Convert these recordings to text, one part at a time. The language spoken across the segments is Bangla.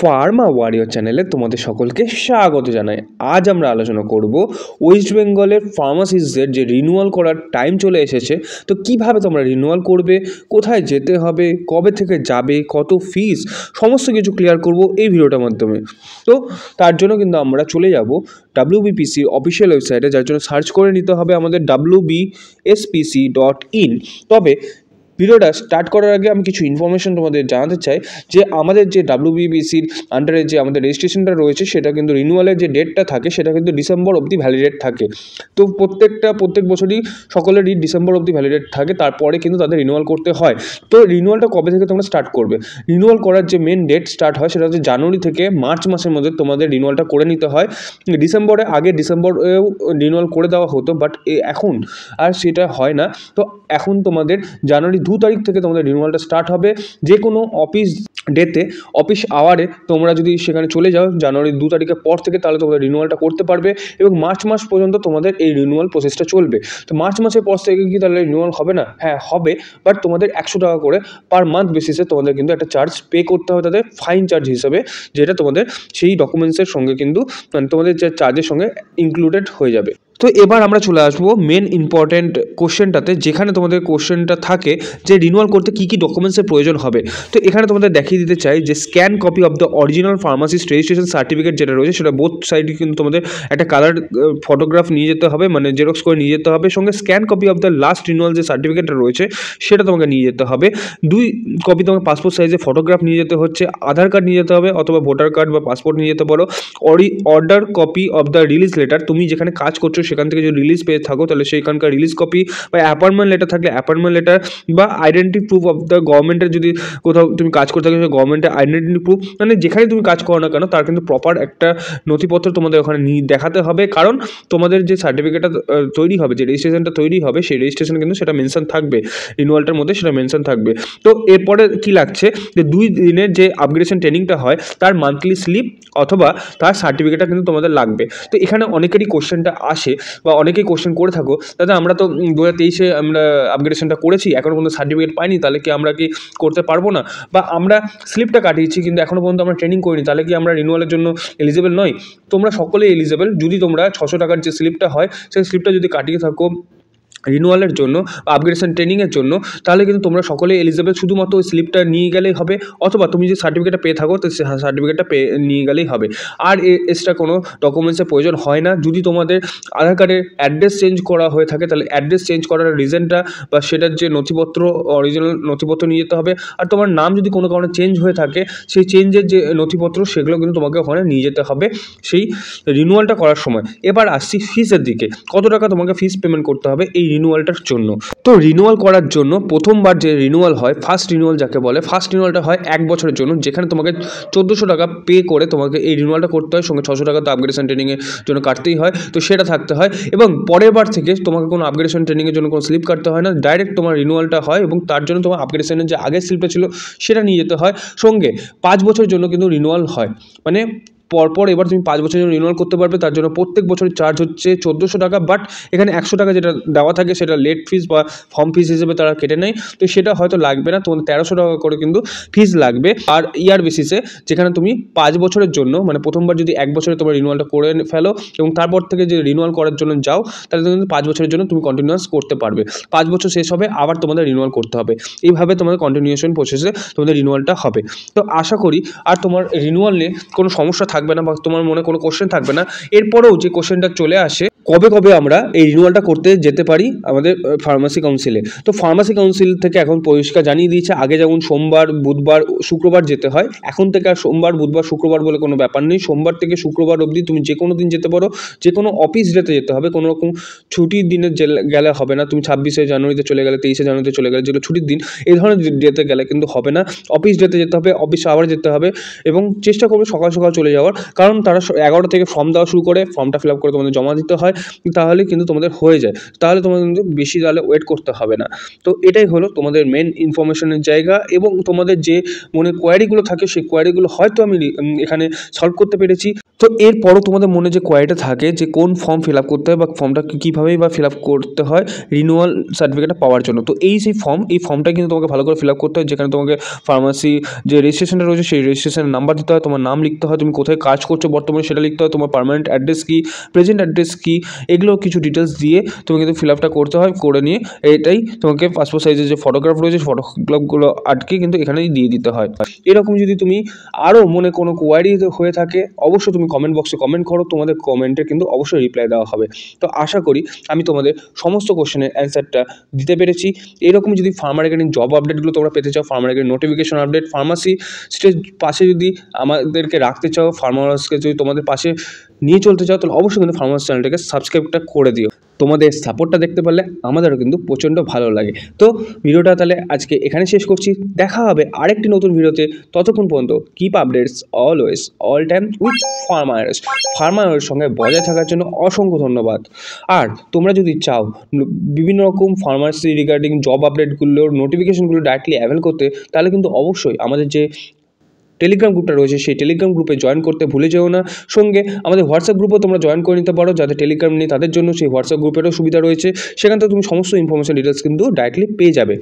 ফার্মা ওয়ারিয়র চ্যানেলে তোমাদের সকলকে স্বাগত জানাই আজ আমরা আলোচনা করব ওয়েস্ট বেঙ্গলের ফার্মাসিস্টদের যে রিনুয়াল করার টাইম চলে এসেছে তো কিভাবে তোমরা রিনুয়াল করবে কোথায় যেতে হবে কবে থেকে যাবে কত ফিস সমস্ত কিছু ক্লিয়ার করব এই ভিডিওটার মাধ্যমে তো তার জন্য কিন্তু আমরা চলে যাব ডাব্লিউবিপিসির অফিসিয়াল ওয়েবসাইটে যার জন্য সার্চ করে নিতে হবে আমাদের ডাব্লিউবিএসপিসি ডট ইন তবে ভিডিওটা স্টার্ট করার আগে আমি কিছু ইনফরমেশন তোমাদের জানাতে চাই যে আমাদের যে ডাব্লিউবিবিসির আন্ডারে যে আমাদের রেজিস্ট্রেশনটা রয়েছে সেটা কিন্তু রিনুয়ালের যে ডেটটা থাকে সেটা কিন্তু ডিসেম্বর অবধি ভ্যালিডেট থাকে তো প্রত্যেকটা প্রত্যেক বছরই সকলেরই ডিসেম্বর অবধি ভ্যালিডেট থাকে তারপরে কিন্তু তাদের রিনুয়াল করতে হয় তো রিনুয়ালটা কবে থেকে তোমরা স্টার্ট করবে রিনুয়াল করার যে মেন ডেট স্টার্ট হয় সেটা হচ্ছে জানুয়ারি থেকে মার্চ মাসের মধ্যে তোমাদের রিনুয়ালটা করে নিতে হয় ডিসেম্বরে আগে ডিসেম্বরেও রিনুয়াল করে দেওয়া হতো বাট এখন আর সেটা হয় না তো এখন তোমাদের জানুয়ারি দু তারিখ থেকে তোমাদের রিনুয়ালটা স্টার্ট হবে যে কোনো অফিস ডেতে অফিস আওয়ারে তোমরা যদি সেখানে চলে যাও জানুয়ারির দু তারিখের পর থেকে তাহলে তোমরা রিনুয়ালটা করতে পারবে এবং মার্চ মাস পর্যন্ত তোমাদের এই রিনুয়াল প্রসেসটা চলবে তো মার্চ মাসের পর থেকে কি তাহলে রিনুয়াল হবে না হ্যাঁ হবে বাট তোমাদের একশো টাকা করে পার মান্থ বেসিসে তোমাদের কিন্তু একটা চার্জ পে করতে হবে তাদের ফাইন চার্জ হিসাবে যেটা তোমাদের সেই ডকুমেন্টসের সঙ্গে কিন্তু মানে তোমাদের যে চার্জের সঙ্গে ইনক্লুডেড হয়ে যাবে তো এবার আমরা চলে আসবো মেন ইম্পর্ট্যান্ট কোশ্চেনটাতে যেখানে তোমাদের কোশ্চেনটা থাকে যে রিনুয়াল করতে কী কী ডকুমেন্টসের প্রয়োজন হবে তো এখানে তোমাদের দেখিয়ে দিতে চাই যে scan copy of the original pharmacist registration certificate যেটা রয়েছে সেটা বোথ সাইডে কিন্তু তোমাদের একটা কালার ফটোগ্রাফ নিয়ে যেতে হবে মানে জেরক্স করে নিয়ে যেতে হবে সঙ্গে scan copy of the last renewal যে সার্টিফিকেটটা রয়েছে সেটা তোমাকে নিয়ে যেতে হবে দুই কপি তোমাকে পাসপোর্ট সাইজে ফটোগ্রাফ নিয়ে যেতে হচ্ছে আধার কার্ড নিয়ে যেতে হবে অথবা ভোটার কার্ড বা পাসপোর্ট নিয়ে যেতে পারো order copy of the release letter তুমি যেখানে কাজ করছো সেখান থেকে যদি রিলিজ পেয়ে থাকো তাহলে সেইখানকার রিলিজ কপি বা অ্যাপয়েন্টমেন্ট লেটার থাকলে অ্যাপয়েন্টমেন্ট লেটার বা আইডেন্টি প্রুফ অফ দ্য গভর্নমেন্টের যদি কোথাও তুমি কাজ করে থাকো গভর্নমেন্টের আইডেন্টি প্রুফ মানে যেখানে তুমি কাজ করো না কেন তার কিন্তু প্রপার একটা নথিপত্র তোমাদের ওখানে দেখাতে হবে কারণ তোমাদের যে সার্টিফিকেটটা তৈরি হবে যে রেজিস্ট্রেশনটা তৈরি হবে সেই রেজিস্ট্রেশন কিন্তু সেটা মেনশন থাকবে রিনুয়ালটার মধ্যে সেটা মেনশন থাকবে তো এরপরে কি লাগছে যে দুই দিনের যে আপগ্রেডেশন ট্রেনিংটা হয় তার মান্থলি স্লিপ অথবা তার সার্টিফিকেটটা কিন্তু তোমাদের লাগবে তো এখানে অনেকেরই কোশ্চেনটা আসে বা অনেকেই কোশ্চেন করে থাকো দাদা আমরা তো দু হাজার তেইশে আমরা আপগ্রেডেশনটা করেছি এখনও পর্যন্ত সার্টিফিকেট পাইনি তাহলে কি আমরা কি করতে পারবো না বা আমরা স্লিপটা কাটিয়েছি কিন্তু এখনও পর্যন্ত আমরা ট্রেনিং করিনি তাহলে কি আমরা রিনুয়ালের জন্য এলিজেবল নয় তোমরা সকলেই এলিজেবল যদি তোমরা ছশো টাকার যে স্লিপটা হয় সেই স্লিপটা যদি কাটিয়ে থাকো রিনুয়ালের জন্য বা আপগ্রেডেশন ট্রেনিংয়ের জন্য তাহলে কিন্তু তোমরা সকলে এলিজেবল শুধুমাত্র ওই স্লিপটা নিয়ে গেলেই হবে অথবা তুমি যে সার্টিফিকেটটা পেয়ে থাকো তো সার্টিফিকেটটা পেয়ে নিয়ে গেলেই হবে আর এক্সট্রা কোনো ডকুমেন্টসের প্রয়োজন হয় না যদি তোমাদের আধার কার্ডের অ্যাড্রেস চেঞ্জ করা হয়ে থাকে তাহলে অ্যাড্রেস চেঞ্জ করার রিজনটা বা সেটার যে নথিপত্র অরিজিনাল নথিপত্র নিয়ে যেতে হবে আর তোমার নাম যদি কোনো কারণে চেঞ্জ হয়ে থাকে সেই চেঞ্জের যে নথিপত্র সেগুলো কিন্তু তোমাকে ওখানে নিয়ে যেতে হবে সেই রিনুয়ালটা করার সময় এবার আসছি ফিসের দিকে কত টাকা তোমাকে ফিস পেমেন্ট করতে হবে এই রিনুয়ালটার জন্য তো রিনুয়াল করার জন্য প্রথমবার যে রিনুয়াল হয় ফার্স্ট রিনুয়াল যাকে বলে ফার্স্ট রিনুয়ালটা হয় এক বছরের জন্য যেখানে তোমাকে চোদ্দোশো টাকা পে করে তোমাকে এই রিনুয়ালটা করতে হয় সঙ্গে ছশো টাকা তো আপগ্রেডেশন ট্রেনিংয়ের জন্য কাটতেই হয় তো সেটা থাকতে হয় এবং পরের বার থেকে তোমাকে কোনো আপগ্রেডেশন ট্রেনিংয়ের জন্য কোনো স্লিপ কাটতে হয় না ডাইরেক্ট তোমার রিনুয়ালটা হয় এবং তার জন্য তোমার আপগ্রেডেশনের যে আগের স্লিপটা ছিল সেটা নিয়ে যেতে হয় সঙ্গে পাঁচ বছরের জন্য কিন্তু রিনুয়াল হয় মানে পরপর এবার তুমি পাঁচ বছরের জন্য রিনুয়াল করতে পারবে তার জন্য প্রত্যেক বছরের চার্জ হচ্ছে চোদ্দোশো টাকা বাট এখানে একশো টাকা যেটা দেওয়া থাকে সেটা লেট ফিস বা ফর্ম ফিস হিসেবে তারা কেটে নেয় তো সেটা হয়তো লাগবে না তোমাদের তেরোশো টাকা করে কিন্তু ফিস লাগবে আর ইয়ার বেসিসে যেখানে তুমি পাঁচ বছরের জন্য মানে প্রথমবার যদি এক বছরে তোমার রিনুয়ালটা করে ফেলো এবং তারপর থেকে যে রিনুয়াল করার জন্য যাও তাহলে কিন্তু পাঁচ বছরের জন্য তুমি কন্টিনিউয়াস করতে পারবে পাঁচ বছর শেষ হবে আবার তোমাদের রিনুয়াল করতে হবে এইভাবে তোমাদের কন্টিনিউয়েশন প্রসেসে তোমাদের রিনুয়ালটা হবে তো আশা করি আর তোমার রিনুয়াল নিয়ে কোনো সমস্যা থাকবে না বা তোমার মনে কোনো কোশ্চেন থাকবে না এরপরেও যে কোশ্চেনটা চলে আসে কবে কবে আমরা এই রিনুয়ালটা করতে যেতে পারি আমাদের ফার্মাসি কাউন্সিলে তো ফার্মাসি কাউন্সিল থেকে এখন পরিষ্কার জানিয়ে দিয়েছে আগে যেমন সোমবার বুধবার শুক্রবার যেতে হয় এখন থেকে আর সোমবার বুধবার শুক্রবার বলে কোনো ব্যাপার নেই সোমবার থেকে শুক্রবার অবধি তুমি যে কোনো দিন যেতে পারো যে কোনো অফিস ডেতে যেতে হবে কোনো রকম ছুটির দিনে গেলে হবে না তুমি ছাব্বিশে জানুয়ারিতে চলে গেলে তেইশে জানুয়ারিতে চলে গেলে যেগুলো ছুটির দিন এই ধরনের ডেতে গেলে কিন্তু হবে না অফিস ডেতে যেতে হবে অফিসে আবার যেতে হবে এবং চেষ্টা করবে সকাল সকাল চলে যাওয়া দেওয়ার কারণ তারা এগারো থেকে ফর্ম দেওয়া শুরু করে ফর্মটা ফিল আপ করে তোমাদের জমা দিতে হয় তাহলে কিন্তু তোমাদের হয়ে যায় তাহলে তোমাদের কিন্তু বেশি তাহলে ওয়েট করতে হবে না তো এটাই হলো তোমাদের মেন ইনফরমেশনের জায়গা এবং তোমাদের যে মনে কোয়ারিগুলো থাকে সেই কোয়ারিগুলো হয়তো আমি এখানে সলভ করতে পেরেছি তো এরপরও তোমাদের মনে যে কোয়ারিটা থাকে যে কোন ফর্ম ফিল আপ করতে হয় বা ফর্মটা কীভাবেই বা ফিল আপ করতে হয় রিনুয়াল সার্টিফিকেটটা পাওয়ার জন্য তো এই সেই ফর্ম এই ফর্মটা কিন্তু তোমাকে ভালো করে ফিল আপ করতে হয় যেখানে তোমাকে ফার্মাসি যে রেজিস্ট্রেশনটা রয়েছে সেই রেজিস্ট্রেশনের নাম্বার দিতে হয় তোমার নাম লিখতে হয় তুমি কোথায় কোথায় কাজ করছো বর্তমানে সেটা লিখতে হয় তোমার পারমানেন্ট অ্যাড্রেস কী প্রেজেন্ট অ্যাড্রেস কী এগুলো কিছু ডিটেলস দিয়ে তুমি কিন্তু ফিল আপটা করতে হয় করে নিয়ে এটাই তোমাকে পাসপোর্ট সাইজের যে ফটোগ্রাফ রয়েছে ফটোগ্রাফগুলো আটকে কিন্তু এখানেই দিয়ে দিতে হয় এরকম যদি তুমি আরও মনে কোনো কোয়ারি হয়ে থাকে অবশ্যই তুমি কমেন্ট বক্সে কমেন্ট করো তোমাদের কমেন্টে কিন্তু অবশ্যই রিপ্লাই দেওয়া হবে তো আশা করি আমি তোমাদের সমস্ত কোশ্চেনের অ্যান্সারটা দিতে পেরেছি এরকম যদি ফার্মার রেগার্ডিং জব আপডেটগুলো তোমরা পেতে চাও ফার্মার regarding notification update pharmacy stage পাশে যদি আমাদেরকে রাখতে চাও ফার্মার্সকে হাউসকে যদি তোমাদের পাশে নিয়ে চলতে চাও তাহলে অবশ্যই কিন্তু ফার্মার্স হাউস চ্যানেলটাকে সাবস্ক্রাইবটা করে দিও তোমাদের সাপোর্টটা দেখতে পারলে আমাদেরও কিন্তু প্রচণ্ড ভালো লাগে তো ভিডিওটা তাহলে আজকে এখানে শেষ করছি দেখা হবে আরেকটি নতুন ভিডিওতে ততক্ষণ পর্যন্ত keep updates always all time with ফার্মায়ার্স ফার্মারের সঙ্গে বজায় থাকার জন্য অসংখ্য ধন্যবাদ আর তোমরা যদি চাও বিভিন্ন রকম ফার্মাসি রিগার্ডিং জব আপডেটগুলোর নোটিফিকেশানগুলো ডাইরেক্টলি অ্যাভেল করতে তাহলে কিন্তু অবশ্যই আমাদের যে টেলিগ্রাম গ্রুপটা রয়েছে সেই টেলিগ্রাম গ্রুপে জয়েন করতে ভুলে যেও না সঙ্গে আমাদের হোয়াটসঅ্যাপ গ্রুপও তোমরা জয়েন করে নিতে পারো যাদের টেলিগ্রাম নেই তাদের জন্য সেই হোয়াটসঅ্যাপ গ্রুপেরও সুবিধা রয়েছে সেখান থেকে তুমি সমস্ত ইনফরমেশন ডিটেলস কিন্তু ডাইরেক্টলি পেয়ে যাবে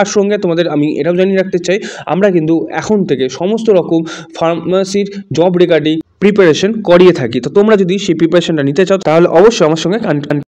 আর সঙ্গে তোমাদের আমি এটাও জানিয়ে রাখতে চাই আমরা কিন্তু এখন থেকে সমস্ত রকম ফার্মাসির জব রেগার্ডিং প্রিপারেশন করিয়ে থাকি তো তোমরা যদি সেই প্রিপারেশনটা নিতে চাও তাহলে অবশ্যই আমার সঙ্গে